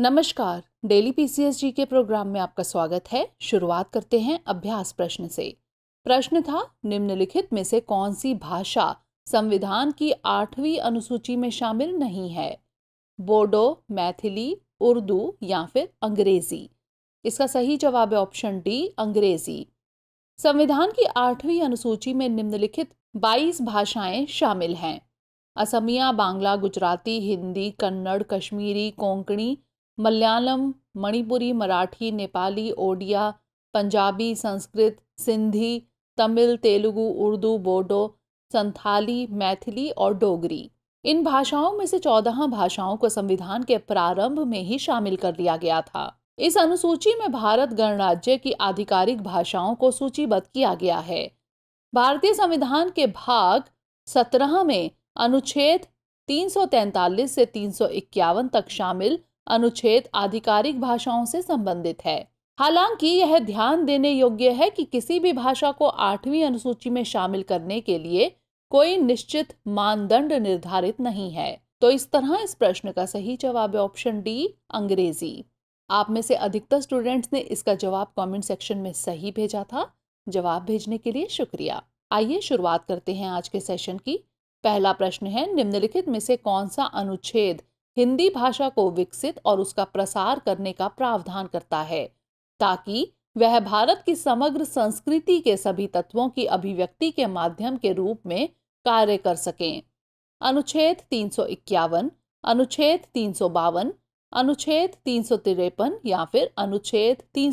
नमस्कार डेली पीसीएसजी के प्रोग्राम में आपका स्वागत है शुरुआत करते हैं अभ्यास प्रश्न से प्रश्न था निम्नलिखित में से कौन सी भाषा संविधान की आठवीं अनुसूची में शामिल नहीं है बोडो मैथिली उर्दू या फिर अंग्रेजी इसका सही जवाब है ऑप्शन डी अंग्रेजी संविधान की आठवीं अनुसूची में निम्नलिखित 22 भाषाएं शामिल हैं असमिया बांग्ला गुजराती हिंदी कन्नड़ कश्मीरी कोंकणी मलयालम मणिपुरी मराठी नेपाली ओडिया पंजाबी संस्कृत सिंधी तमिल तेलुगु उर्दू बोडो संथाली मैथिली और डोगरी इन भाषाओं में से चौदह भाषाओं को संविधान के प्रारंभ में ही शामिल कर लिया गया था इस अनुसूची में भारत गणराज्य की आधिकारिक भाषाओं को सूचीबद्ध किया गया है भारतीय संविधान के भाग सत्रह में अनुच्छेद 343 से तीन तक शामिल अनुच्छेद आधिकारिक भाषाओं से संबंधित है हालांकि यह ध्यान देने योग्य है कि किसी भी भाषा को आठवीं अनुसूची में शामिल करने के लिए कोई निश्चित मानदंड निर्धारित नहीं है तो इस तरह इस प्रश्न का सही जवाब है ऑप्शन डी अंग्रेजी आप में से अधिकतर स्टूडेंट्स ने इसका जवाब कमेंट सेक्शन में सही भेजा था जवाब भेजने के लिए शुक्रिया आइए शुरुआत करते हैं आज के सेशन की पहला प्रश्न है निम्नलिखित में से कौन सा अनुच्छेद हिंदी भाषा को विकसित और उसका प्रसार करने का प्रावधान करता है ताकि वह भारत की समग्र संस्कृति के सभी तत्वों की अभिव्यक्ति के माध्यम के रूप में कार्य कर सकें अनुच्छेद तीन अनुच्छेद तीन अनुच्छेद तीन या फिर अनुच्छेद तीन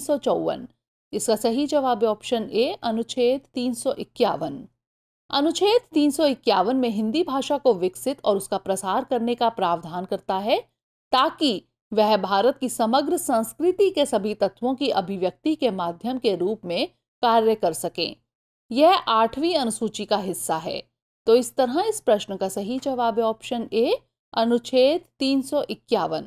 इसका सही जवाब है ऑप्शन ए अनुच्छेद तीन अनुच्छेद 351 में हिंदी भाषा को विकसित और उसका प्रसार करने का प्रावधान करता है ताकि वह भारत की समग्र संस्कृति के सभी तत्वों की अभिव्यक्ति के माध्यम के रूप में कार्य कर सके यह आठवीं अनुसूची का हिस्सा है तो इस तरह इस प्रश्न का सही जवाब है ऑप्शन ए अनुच्छेद 351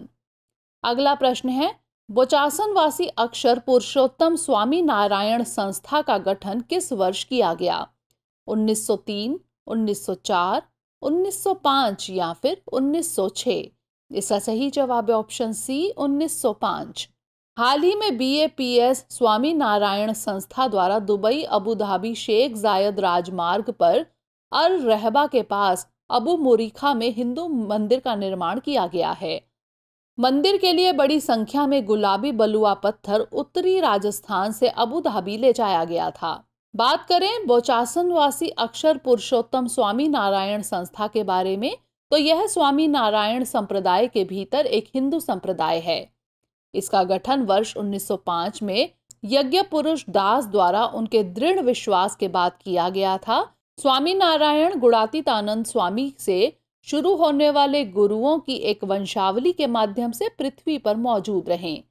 अगला प्रश्न है बोचासनवासी अक्षर पुरुषोत्तम स्वामी नारायण संस्था का गठन किस वर्ष किया गया 1903, 1904, 1905 या फिर 1906 इसका सही जवाब है ऑप्शन सी 1905 हाल ही में बीएपीएस स्वामी नारायण संस्था द्वारा दुबई अबू धाबी शेख जायद राजमार्ग पर अल रहबा के पास अबू मुरीखा में हिंदू मंदिर का निर्माण किया गया है मंदिर के लिए बड़ी संख्या में गुलाबी बलुआ पत्थर उत्तरी राजस्थान से अबू धाबी ले जाया गया था बात करें बोचासनवासी अक्षर पुरुषोत्तम स्वामी नारायण संस्था के बारे में तो यह स्वामी नारायण संप्रदाय के भीतर एक हिंदू संप्रदाय है इसका गठन वर्ष 1905 में यज्ञ पुरुष दास द्वारा उनके दृढ़ विश्वास के बाद किया गया था स्वामी नारायण गुणातीतानंद स्वामी से शुरू होने वाले गुरुओं की एक वंशावली के माध्यम से पृथ्वी पर मौजूद रहें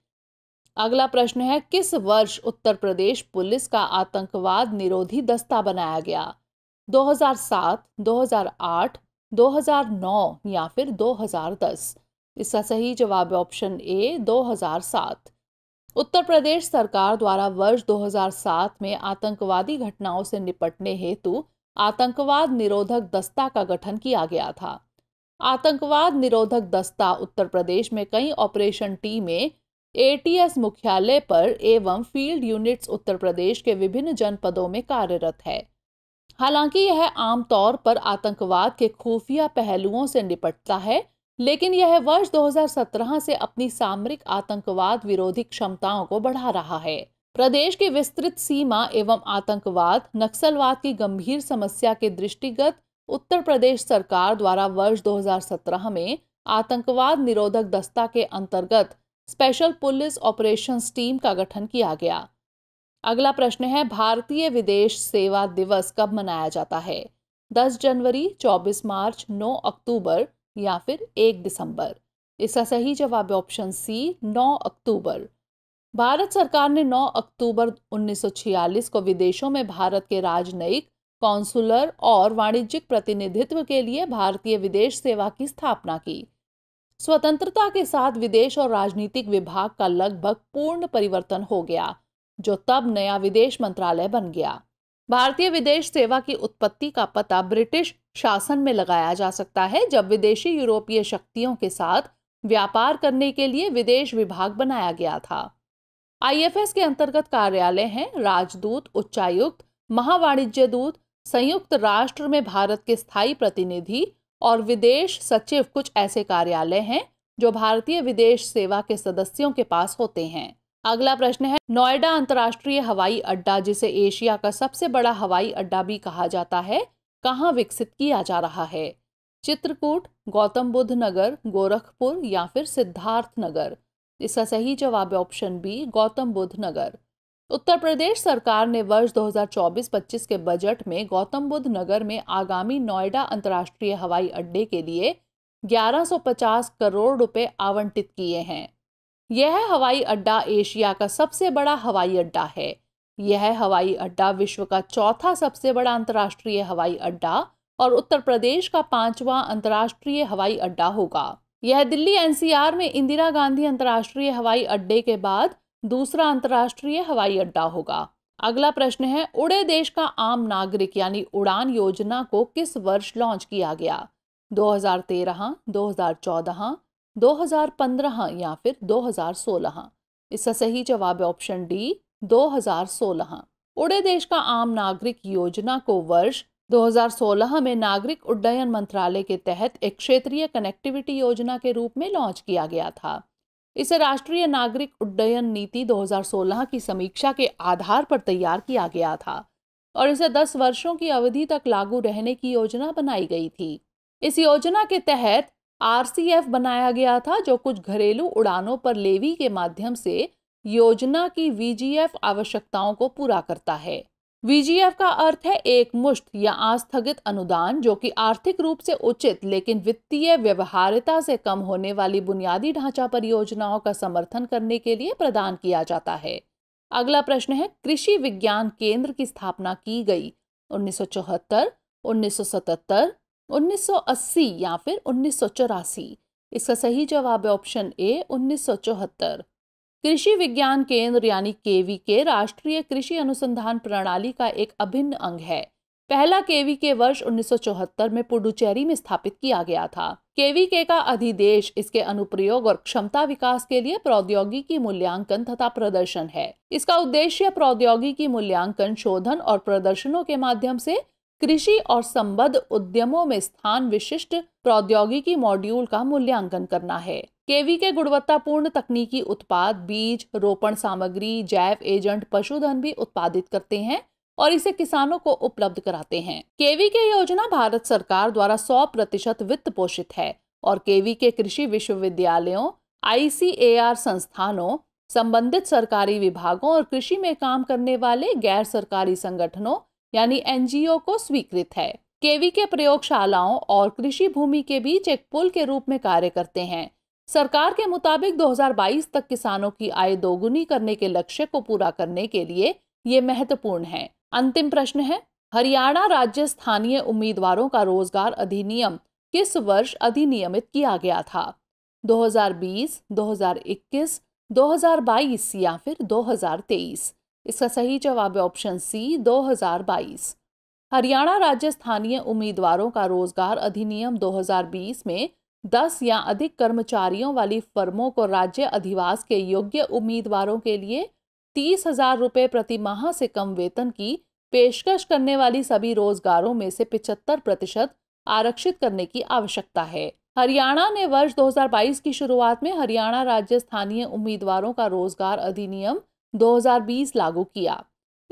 अगला प्रश्न है किस वर्ष उत्तर प्रदेश पुलिस का आतंकवाद निरोधी दस्ता बनाया गया 2007, 2008, 2009 या फिर 2010 इसका सही जवाब ऑप्शन ए 2007 उत्तर प्रदेश सरकार द्वारा वर्ष 2007 में आतंकवादी घटनाओं से निपटने हेतु आतंकवाद निरोधक दस्ता का गठन किया गया था आतंकवाद निरोधक दस्ता उत्तर प्रदेश में कई ऑपरेशन टीमें एटीएस मुख्यालय पर एवं फील्ड यूनिट्स उत्तर प्रदेश के विभिन्न जनपदों में कार्यरत है हालांकि यह आमतौर पर आतंकवाद के खुफिया पहलुओं से निपटता है लेकिन यह वर्ष 2017 से अपनी सामरिक आतंकवाद विरोधी क्षमताओं को बढ़ा रहा है प्रदेश की विस्तृत सीमा एवं आतंकवाद नक्सलवाद की गंभीर समस्या के दृष्टिगत उत्तर प्रदेश सरकार द्वारा वर्ष 2017 में आतंकवाद निरोधक दस्ता के अंतर्गत स्पेशल पुलिस ऑपरेशन टीम का गठन किया गया अगला प्रश्न है भारतीय विदेश सेवा दिवस कब मनाया जाता है 10 जनवरी 24 मार्च 9 अक्टूबर या फिर 1 दिसंबर इसका सही जवाब है ऑप्शन सी 9 अक्टूबर भारत सरकार ने 9 अक्टूबर 1946 को विदेशों में भारत के राजनयिक कौंसुलर और वाणिज्यिक प्रतिनिधित्व के लिए भारतीय विदेश सेवा की स्थापना की स्वतंत्रता के साथ विदेश और राजनीतिक विभाग का लगभग पूर्ण परिवर्तन हो गया जो तब नया विदेश मंत्रालय बन गया भारतीय विदेश सेवा की उत्पत्ति का पता ब्रिटिश शासन में लगाया जा सकता है जब विदेशी यूरोपीय शक्तियों के साथ व्यापार करने के लिए विदेश विभाग बनाया गया था आईएफएस के अंतर्गत कार्यालय हैं राजदूत उच्चायुक्त महावाणिज्य दूत संयुक्त राष्ट्र में भारत के स्थायी प्रतिनिधि और विदेश सचिव कुछ ऐसे कार्यालय हैं जो भारतीय विदेश सेवा के सदस्यों के पास होते हैं अगला प्रश्न है नोएडा अंतर्राष्ट्रीय हवाई अड्डा जिसे एशिया का सबसे बड़ा हवाई अड्डा भी कहा जाता है कहाँ विकसित किया जा रहा है चित्रकूट गौतम बुद्ध नगर गोरखपुर या फिर सिद्धार्थ नगर इसका सही जवाब ऑप्शन बी गौतम बुद्ध नगर उत्तर प्रदेश सरकार ने वर्ष 2024-25 के बजट में गौतम बुद्ध नगर में आगामी नोएडा अंतर्राष्ट्रीय हवाई अड्डे के लिए 1150 करोड़ रुपए आवंटित किए हैं यह हवाई अड्डा एशिया का सबसे बड़ा हवाई अड्डा है यह हवाई अड्डा विश्व का चौथा सबसे बड़ा अंतर्राष्ट्रीय हवाई अड्डा और उत्तर प्रदेश का पांचवा अंतर्राष्ट्रीय हवाई अड्डा होगा यह दिल्ली एनसीआर में इंदिरा गांधी अंतर्राष्ट्रीय हवाई अड्डे के बाद दूसरा अंतर्राष्ट्रीय हवाई अड्डा होगा अगला प्रश्न है उड़े देश का आम नागरिक यानी उड़ान योजना को किस वर्ष लॉन्च किया गया 2013, 2014, 2015 या फिर 2016? इसका सही जवाब है ऑप्शन डी 2016। उड़े देश का आम नागरिक योजना को वर्ष 2016 में नागरिक उड्डयन मंत्रालय के तहत एक क्षेत्रीय कनेक्टिविटी योजना के रूप में लॉन्च किया गया था इसे राष्ट्रीय नागरिक उड्डयन नीति 2016 की समीक्षा के आधार पर तैयार किया गया था और इसे 10 वर्षों की अवधि तक लागू रहने की योजना बनाई गई थी इस योजना के तहत आरसीएफ बनाया गया था जो कुछ घरेलू उड़ानों पर लेवी के माध्यम से योजना की वीजीएफ आवश्यकताओं को पूरा करता है वीजीएफ का अर्थ है एक मुश्त या आस्थगित अनुदान जो कि आर्थिक रूप से उचित लेकिन वित्तीय व्यवहारिता से कम होने वाली बुनियादी ढांचा परियोजनाओं का समर्थन करने के लिए प्रदान किया जाता है अगला प्रश्न है कृषि विज्ञान केंद्र की स्थापना की गई 1974, 1977, 1980 या फिर उन्नीस इसका सही जवाब है ऑप्शन ए उन्नीस कृषि विज्ञान केंद्र यानी केवी के राष्ट्रीय कृषि अनुसंधान प्रणाली का एक अभिन्न अंग है पहला केवी के वर्ष 1974 में पुडुचेरी में स्थापित किया गया था केवी के का अधिदेश इसके अनुप्रयोग और क्षमता विकास के लिए प्रौद्योगिकी मूल्यांकन तथा प्रदर्शन है इसका उद्देश्य प्रौद्योगिकी मूल्यांकन शोधन और प्रदर्शनों के माध्यम से कृषि और संबद्ध उद्यमों में स्थान विशिष्ट प्रौद्योगिकी मॉड्यूल का मूल्यांकन करना है केवी के गुणवत्तापूर्ण तकनीकी उत्पाद बीज रोपण सामग्री जैव एजेंट पशुधन भी उत्पादित करते हैं और इसे किसानों को उपलब्ध कराते हैं केवी के योजना भारत सरकार द्वारा 100 प्रतिशत वित्त पोषित है और केवी के कृषि विश्वविद्यालयों आईसीएआर संस्थानों संबंधित सरकारी विभागों और कृषि में काम करने वाले गैर सरकारी संगठनों यानी एनजीओ को स्वीकृत है केवी के प्रयोगशालाओं और कृषि भूमि के बीच एक पुल के रूप में कार्य करते हैं सरकार के मुताबिक 2022 तक किसानों की आय दोगुनी करने के लक्ष्य को पूरा करने के लिए ये महत्वपूर्ण है अंतिम प्रश्न है हरियाणा राज्य स्थानीय उम्मीदवारों का रोजगार अधिनियम किस वर्ष अधिनियमित किया गया था 2020, 2021, 2022 या फिर 2023? इसका सही जवाब है ऑप्शन सी 2022। हरियाणा राज्य स्थानीय उम्मीदवारों का रोजगार अधिनियम 2020 में दस या अधिक कर्मचारियों वाली फर्मों को राज्य अधिवास के योग्य उम्मीदवारों के लिए तीस हजार रुपये प्रति माह से कम वेतन की पेशकश करने वाली सभी रोजगारों में से 75 प्रतिशत आरक्षित करने की आवश्यकता है हरियाणा ने वर्ष 2022 की शुरुआत में हरियाणा राज्य स्थानीय उम्मीदवारों का रोजगार अधिनियम 2020 लागू किया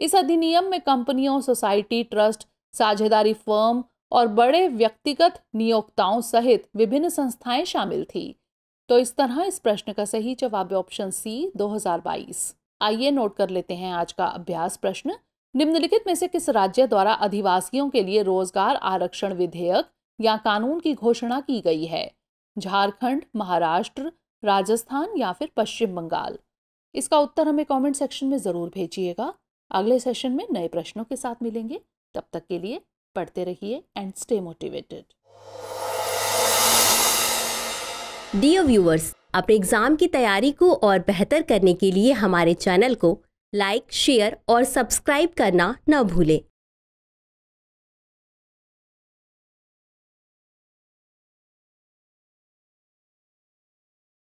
इस अधिनियम में कंपनियों सोसाइटी ट्रस्ट साझेदारी फर्म और बड़े व्यक्तिगत नियोक्ताओं सहित विभिन्न संस्थाएं शामिल थी तो इस तरह इस प्रश्न का सही जवाब ऑप्शन सी 2022 आइए नोट कर लेते हैं आज का अभ्यास प्रश्न निम्नलिखित में से किस राज्य द्वारा अधिवासियों के लिए रोजगार आरक्षण विधेयक या कानून की घोषणा की गई है झारखंड महाराष्ट्र राजस्थान या फिर पश्चिम बंगाल इसका उत्तर हमें कमेंट सेक्शन में ज़रूर भेजिएगा अगले सेशन में नए प्रश्नों के साथ मिलेंगे तब तक के लिए पढ़ते रहिए and stay motivated dear viewers अपने एग्जाम की तैयारी को और बेहतर करने के लिए हमारे चैनल को लाइक शेयर और सब्सक्राइब करना न भूलें